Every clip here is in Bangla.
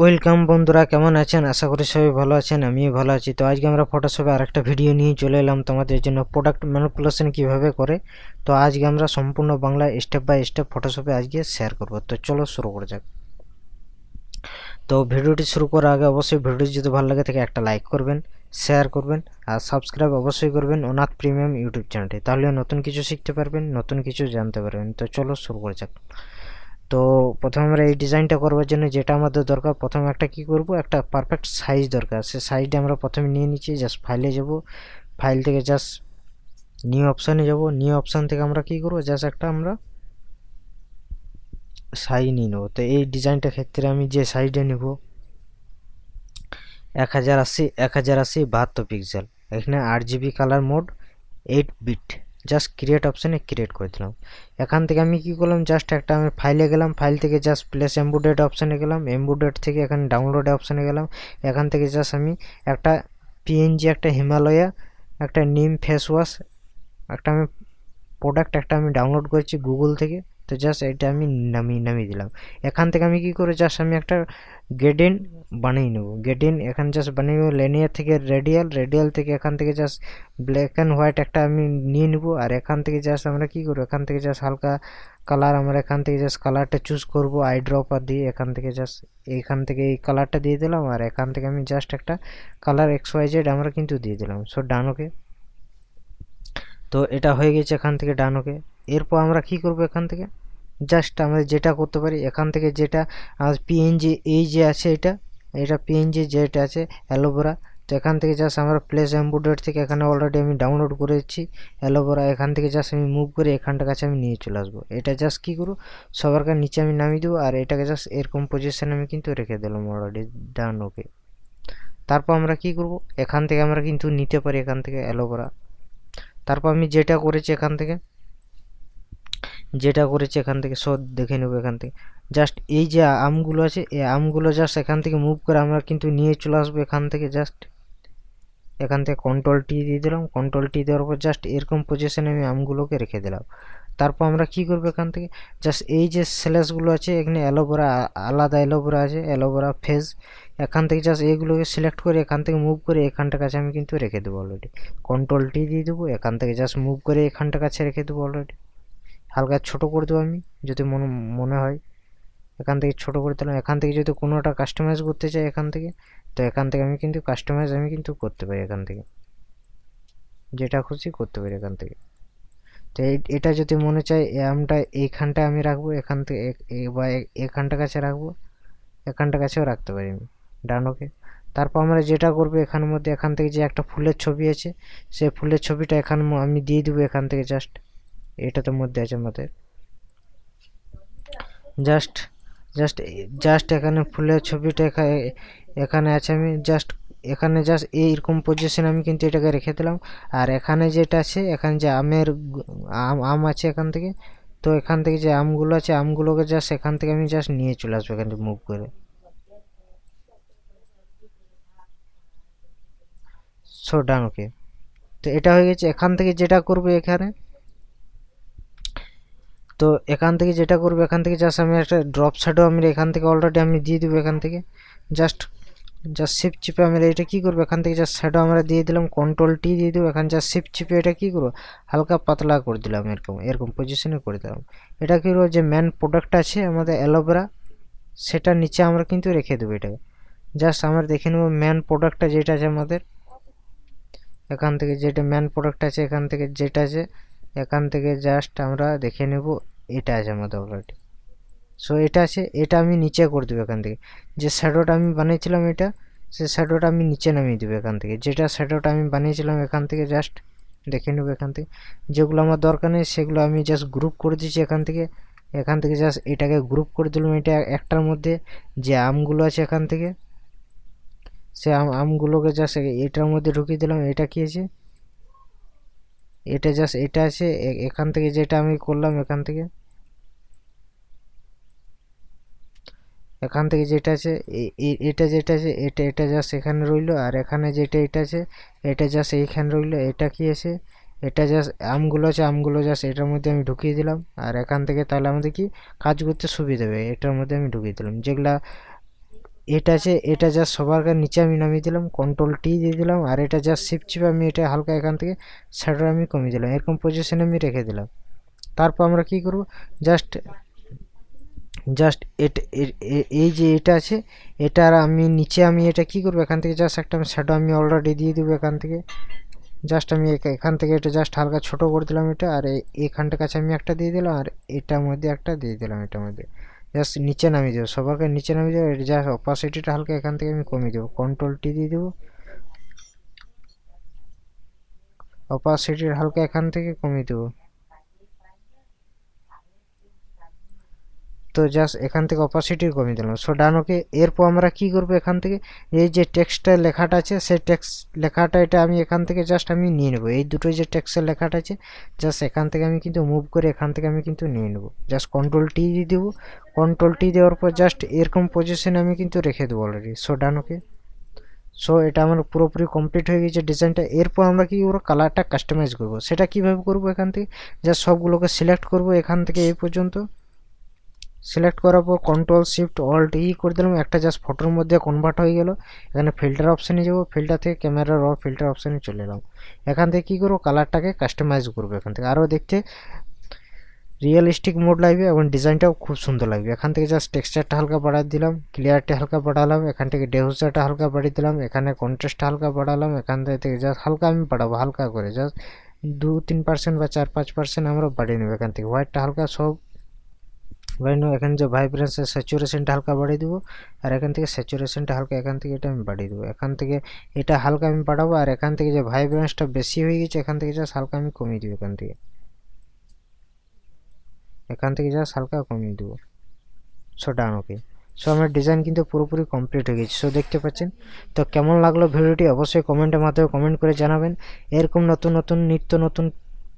ওয়েলকাম বন্ধুরা কেমন আছেন আশা করি সবাই ভালো আছেন আমিও ভালো আছি তো আজকে আমরা ফটোশপে আরেকটা ভিডিও নিয়ে চলে এলাম তোমাদের জন্য প্রোডাক্ট ম্যানুপুলেশন কীভাবে করে তো আজকে আমরা সম্পূর্ণ বাংলা স্টেপ বাই স্টেপ ফটোশপে আজকে শেয়ার করব তো চলো শুরু করা যাক তো ভিডিওটি শুরু করার আগে অবশ্যই ভিডিওটি যদি ভালো লাগে থাকে একটা লাইক করবেন শেয়ার করবেন আর সাবস্ক্রাইব অবশ্যই করবেন অনাথ প্রিমিয়াম ইউটিউব চ্যানেলটি তাহলে নতুন কিছু শিখতে পারবেন নতুন কিছু জানতে পারবেন তো চলো শুরু করা যাক তো প্রথম আমরা এই ডিজাইনটা করবার জন্য যেটা আমাদের দরকার প্রথমে একটা কি করব একটা পারফেক্ট সাইজ দরকার সে সাইজটা আমরা প্রথমে নিয়ে নিচ্ছি জাস্ট ফাইলে যাব ফাইল থেকে জাস্ট নিউ অপশানে যাব নিউ অপশান থেকে আমরা কি করব জাস্ট একটা আমরা সাইজ নিয়ে নেবো তো এই ডিজাইনটার ক্ষেত্রে আমি যে সাইজটা নেব এক হাজার আশি এক হাজার আশি বাহাত্তর পিক্সেল এখানে আট GB colour mode eight bit just create অপশানে ক্রিয়েট করে দিলাম এখান থেকে আমি কি করলাম জাস্ট একটা আমি ফাইলে গেলাম ফাইল থেকে জাস্ট প্লেস এম্বুডেড অপশানে গেলাম এম্বুডেড থেকে এখানে ডাউনলোড অপশানে গেলাম এখান থেকে জাস্ট আমি একটা পিএনজি একটা হিমালয়া একটা নিম ফেস ওয়াশ একটা আমি প্রোডাক্ট একটা আমি ডাউনলোড করেছি গুগল থেকে তো জাস্ট এটা আমি নামিয়ে নামিয়ে দিলাম এখান থেকে আমি কি করে জাস্ট আমি একটা গেডেন বানিয়ে নেব গেডেন এখান জাস্ট বানিয়ে নেবো লেনিয়ার থেকে রেডিয়াল রেডিয়াল থেকে এখান থেকে জাস্ট ব্ল্যাক অ্যান্ড হোয়াইট একটা আমি নিয়ে নেব আর এখান থেকে জাস্ট আমরা কি করবো এখান থেকে জাস্ট হালকা কালার আমরা এখান থেকে জাস্ট কালারটা চুজ করবো আই ড্রপার দিয়ে এখান থেকে জাস্ট এখান থেকে এই কালারটা দিয়ে দিলাম আর এখান থেকে আমি জাস্ট একটা কালার এক্স ওয়াই জেড আমরা কিন্তু দিয়ে দিলাম সো ডান ওকে তো এটা হয়ে গেছে এখান থেকে ডান ওকে এরপর আমরা কি করব এখান থেকে জাস্ট আমরা যেটা করতে পারি এখান থেকে যেটা পিএনজি এই যে আছে এটা এটা পিএনজি যেটা আছে অ্যালোভেরা তো এখান থেকে জাস্ট আমরা প্লেস এম্বুডার থেকে এখানে অলরেডি আমি ডাউনলোড করেছি অ্যালোভেরা এখান থেকে জাস্ট আমি মুভ করে এখানটার কাছে আমি নিয়ে চলে আসবো এটা জাস্ট কী করবো সবার কাছে নিচে আমি নামিয়ে দেবো আর এটাকে জাস্ট এরকম পজিশানে আমি কিন্তু রেখে দিলাম অলরেডি ডান ওকে তারপর আমরা কি করব এখান থেকে আমরা কিন্তু নিতে পারি এখান থেকে অ্যালোভেরা তারপর আমি যেটা করেছি এখান থেকে যেটা করেছে এখান থেকে সব দেখে নেব এখান থেকে জাস্ট এই যে আমগুলো আছে এই আমগুলো জাস্ট এখান থেকে মুভ করে আমরা কিন্তু নিয়ে চলে আসবো এখান থেকে জাস্ট এখান থেকে কন্ট্রোল টি দিয়ে দিলাম কন্ট্রোল টি দেওয়ার পর জাস্ট এরকম পজিশনে আমি আমগুলোকে রেখে দিলাম তারপর আমরা কি করব এখান থেকে জাস্ট এই যে স্ল্যাশগুলো আছে এখানে অ্যালোভেরা আলাদা অ্যালোভেরা আছে অ্যালোভেরা ফেজ এখান থেকে জাস্ট এইগুলোকে সিলেক্ট করে এখান থেকে মুভ করে এখানটার কাছে আমি কিন্তু রেখে দেবো অলরেডি কন্ট্রোল টি দিয়ে দেবো এখান থেকে জাস্ট মুভ করে এখানটার কাছে রেখে দেবো অলরেডি হালকা ছোট করে দেবো আমি যদি মনে মনে হয় এখান থেকে ছোট করে দিলাম এখান থেকে যদি কোনোটা কাস্টমাইজ করতে চাই এখান থেকে তো এখান থেকে আমি কিন্তু কাস্টমাইজ আমি কিন্তু করতে পারি এখান থেকে যেটা খুশি করতে পারি এখান থেকে তো এটা যদি মনে চাই আমটা এইখানটায় আমি রাখবো এখান থেকে বা এখানটা কাছে রাখবো এখানটা কাছেও রাখতে পারি আমি ডানোকে তারপর আমরা যেটা করবো এখানের মধ্যে এখান থেকে যে একটা ফুলের ছবি আছে সেই ফুলের ছবিটা এখান আমি দিয়ে দেবো এখান থেকে জাস্ট এটা তো মধ্যে আছে আমাদের জাস্ট জাস্ট জাস্ট এখানে ফুলের ছবিটা এখানে আছে আমি জাস্ট এখানে জাস্ট এইরকম পজিশন আমি কিন্তু এটাকে রেখে দিলাম আর এখানে যেটা আছে এখানে যে আমের আম আম আছে এখান থেকে তো এখান থেকে যে আমগুলো আছে আমগুলোকে জাস্ট এখান থেকে আমি জাস্ট নিয়ে চলে আসবো এখান থেকে মুভ করে সো ডান ওকে তো এটা হয়ে গেছে এখান থেকে যেটা করবো এখানে তো এখান থেকে যেটা করবো এখান থেকে জাস্ট আমি একটা ড্রপ শাডো আমি এখান থেকে অলরেডি আমি দিয়ে দেবো এখান থেকে জাস্ট জাস্ট শিপ চিপে আমি এটা কী করবো এখান থেকে জাস্ট শ্যাডো আমরা দিয়ে দিলাম কন্ট্রোল টি দিয়ে দেবো এখান জাস্ট শিপ চিপে এটা কী করবো হালকা পাতলা করে দিলাম এরকম এরকম পজিশনে করে দিলাম এটা কী করবো যে ম্যান প্রোডাক্ট আছে আমাদের অ্যালোভেরা সেটা নিচে আমরা কিন্তু রেখে দেবো এটাকে জাস্ট আমরা দেখে নেবো ম্যান প্রোডাক্টটা যেটা আছে আমাদের এখান থেকে যেটা ম্যান প্রোডাক্ট আছে এখান থেকে যেটা আছে এখান থেকে জাস্ট আমরা দেখে নেব এটা আছে আমাদের অলরেডি সো এটা আছে এটা আমি নিচে করে দেবো এখান থেকে যে শ্যাডোটা আমি বানিয়েছিলাম এটা সে শ্যাডোটা আমি নিচে নামিয়ে দেবো এখান থেকে যেটা শ্যাডোটা আমি বানিয়েছিলাম এখান থেকে জাস্ট দেখে নেব এখান থেকে যেগুলো আমার দরকার নেই সেগুলো আমি জাস্ট গ্রুপ করে দিচ্ছি এখান থেকে এখান থেকে জাস্ট এটাকে গ্রুপ করে দিলাম এটা একটার মধ্যে যে আমগুলো আছে এখান থেকে সে আমগুলোকে জাস্ট এটার মধ্যে ঢুকিয়ে দিলাম এটা কী আছে এটা জাস্ট এটা আছে এখান থেকে যেটা আমি করলাম এখান থেকে এখান থেকে যেটা আছে এটা যেটা আছে এটা এটা জাস্ট এখানে রইলো আর এখানে যেটা এটা আছে এটা জাস্ট এইখানে রইলো এটা কি আছে এটা জাস্ট আমগুলো আছে আমগুলো জাস্ট এটার মধ্যে আমি ঢুকিয়ে দিলাম আর এখান থেকে তাহলে আমাদের কি কাজ করতে সুবিধা হবে এটার মধ্যে আমি ঢুকিয়ে দিলাম যেগুলা এটা আছে এটা যা সবার কাছে নিচে আমি নামিয়ে দিলাম কন্ট্রোল টি দিয়ে দিলাম আর এটা যা শিফট ছিপ আমি এটা হালকা এখান থেকে শ্যাডোর আমি কমিয়ে দিলাম এরকম পজিশনে আমি রেখে দিলাম তারপর আমরা কি করব জাস্ট জাস্ট এটা এই যে এটা আছে এটার আমি নিচে আমি এটা কি করব এখান থেকে জাস্ট একটা আমি শ্যাডো আমি অলরেডি দিয়ে দেবো এখান থেকে জাস্ট আমি এখান থেকে এটা জাস্ট হালকা ছোট করে দিলাম এটা আর এখানটার কাছে আমি একটা দিয়ে দিলাম আর এটার মধ্যে একটা দিয়ে দিলাম এটার মধ্যে জাস্ট নিচে নামিয়ে দেবো সবারকে নিচে নামিয়ে দেবো এটা জাস্ট অপাসিটিটা হালকা এখান থেকে আমি কমিয়ে দেবো কন্ট্রোলটি দিয়ে দেবো অপাসিটির হালকা এখান থেকে কমিয়ে দেবো তো জাস্ট এখান থেকে অপাসিটি কমিয়ে দিলাম সো ডান ওকে এরপর আমরা কি করব এখান থেকে এই যে টেক্সটা লেখাটা আছে সেই টেক্স লেখাটা এটা আমি এখান থেকে জাস্ট আমি নিয়ে নেবো এই দুটো যে টেক্সের লেখাটা আছে জাস্ট এখান থেকে আমি কিন্তু মুভ করে এখান থেকে আমি কিন্তু নিয়ে নেবো জাস্ট কন্ট্রোল টি দিয়ে দেবো কন্ট্রোল টি দেওয়ার পর জাস্ট এরকম পজিশনে আমি কিন্তু রেখে দেবো already so done okay so এটা আমার পুরোপুরি কমপ্লিট হয়ে গেছে ডিজাইনটা এরপর আমরা কি করবো কালারটা কাস্টমাইজ করবো সেটা কিভাবে করব এখান থেকে জাস্ট সবগুলোকে সিলেক্ট করব এখান থেকে এই পর্যন্ত সিলেক্ট করার পর কন্ট্রোল শিফট অল্ট ই করে দিলাম একটা জাস্ট ফটোর মধ্যে কনভার্ট হয়ে গেল এখানে ফিল্টার অপশানে যাবো ফিল্টার থেকে ক্যামেরার অফ ফিল্টার অপশানে চলে এলাম এখান থেকে কী করবো কালারটাকে কাস্টমাইজ করবো এখান থেকে আরও দেখতে রিয়েলিস্টিক মোড লাগবে এবং ডিজাইনটাও খুব সুন্দর লাগবে এখান থেকে জাস্ট টেক্সচারটা হালকা বাড়াই দিলাম ক্লিয়ারটা হালকা বাড়ালাম এখান থেকে ডেহুজাটা হালকা বাড়িয়ে দিলাম এখানে কন্ট্রাস্টটা হালকা বাড়ালাম এখান থেকে জাস্ট হালকা আমি বাড়াবো হালকা করে জাস্ট দু তিন পার্সেন্ট বা চার পাঁচ পার্সেন্ট আমরা বাড়িয়ে নেবো এখান থেকে হোয়াইটটা হালকা সব এবার এখান যে ভাইব্রেন্স স্যাচুরেশনটা হালকা বাড়িয়ে দেবো আর এখান থেকে স্যাচুরেশনটা হালকা এখান থেকে এটা আমি বাড়িয়ে দেবো এখান থেকে এটা হালকা আমি বাড়াবো আর এখান থেকে যে ভাইব্রেন্সটা বেশি হয়ে গেছে এখান থেকে যা হালকা আমি কমিয়ে দেবো এখান থেকে এখান থেকে যা হালকা কমিয়ে দেবো সো ডান ওকে সো আমার ডিজাইন কিন্তু পুরোপুরি কমপ্লিট হয়ে গেছে সো দেখতে পাচ্ছেন তো কেমন লাগলো ভিডিওটি অবশ্যই কমেন্টের মাধ্যমে কমেন্ট করে জানাবেন এরকম নতুন নতুন নিত্য নতুন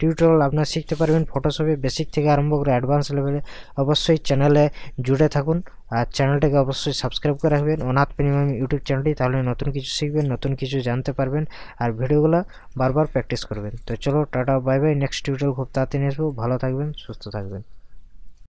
টিউটোরিয়াল আপনারা শিখতে পারবেন ফটোশপে বেসিক থেকে আরম্ভ করে অ্যাডভান্স লেভেলে অবশ্যই চ্যানেলে জুড়ে থাকুন আর চ্যানেলটাকে অবশ্যই সাবস্ক্রাইব করে রাখবেন অনাথ প্রিমিয়াম ইউটিউব চ্যানেলটি তাহলে নতুন কিছু শিখবেন নতুন কিছু জানতে পারবেন আর ভিডিওগুলো বারবার প্র্যাকটিস করবেন তো চলো tata bye bye next tutorial খুব তাড়াতাড়ি আসবো ভালো থাকবেন সুস্থ থাকবেন